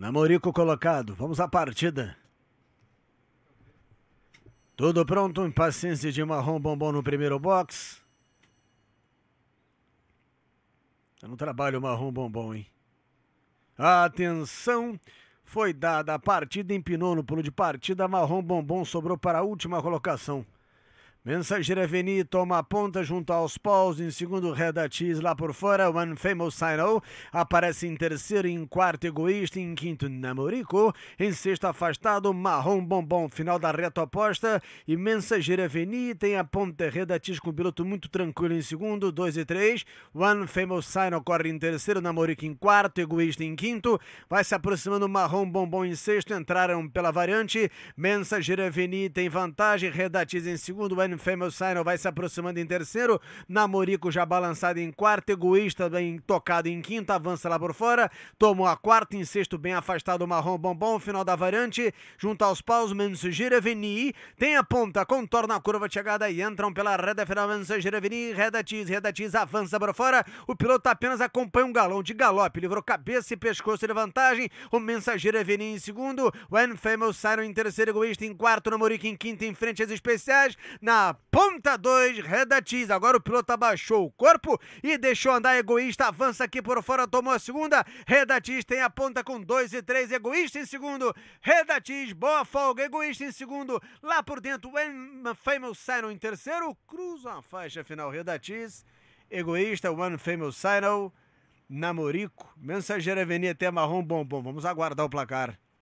Namorico colocado. Vamos à partida. Tudo pronto. Impaciência de marrom bombom no primeiro box. Eu não trabalho marrom bombom, hein? Atenção. Foi dada a partida, empinou no pulo de partida. Marrom bombom sobrou para a última colocação. Mensageira Veni toma a ponta junto aos paus, em segundo Redatiz lá por fora, One Famous Sino aparece em terceiro, em quarto Egoísta, em quinto Namorico, em sexto Afastado, Marrom Bombom, final da reta oposta, e Mensageira Veni tem a ponta Redatiz com o piloto muito tranquilo em segundo, 2 e 3, One Famous Sino corre em terceiro, Namorico em quarto, Egoísta em quinto, vai se aproximando Marrom Bombom em sexto, entraram pela variante, Mensageira Veni tem vantagem, Redatiz em segundo, One One, Famous Sign vai se aproximando em terceiro, Namorico já balançado em quarto, Egoísta bem tocado em quinto avança lá por fora, tomou a quarta, em sexto bem afastado, Marrom Bombom, final da variante, junto aos paus, gira Veni, tem a ponta, contorna a curva de chegada e entram pela reta final, Mensugira Veni, reda Tis, reda Tis, avança por fora, o piloto apenas acompanha um galão de galope, livrou cabeça e pescoço de vantagem, o Mensageiro Vini em segundo, o Famous Siren em terceiro, Egoísta em quarto, Namorico em quinto, em frente às especiais, na ponta 2, Redatiz. Agora o piloto abaixou o corpo e deixou andar Egoísta. Avança aqui por fora, tomou a segunda. Redatiz tem a ponta com 2 e 3. Egoísta em segundo. Redatiz, boa folga. Egoísta em segundo. Lá por dentro, When Famous Signal em terceiro. Cruza a faixa final. Redatiz, Egoísta, One Famous Signal. Namorico, Mensageira Avenida até Marrom Bombom. Vamos aguardar o placar.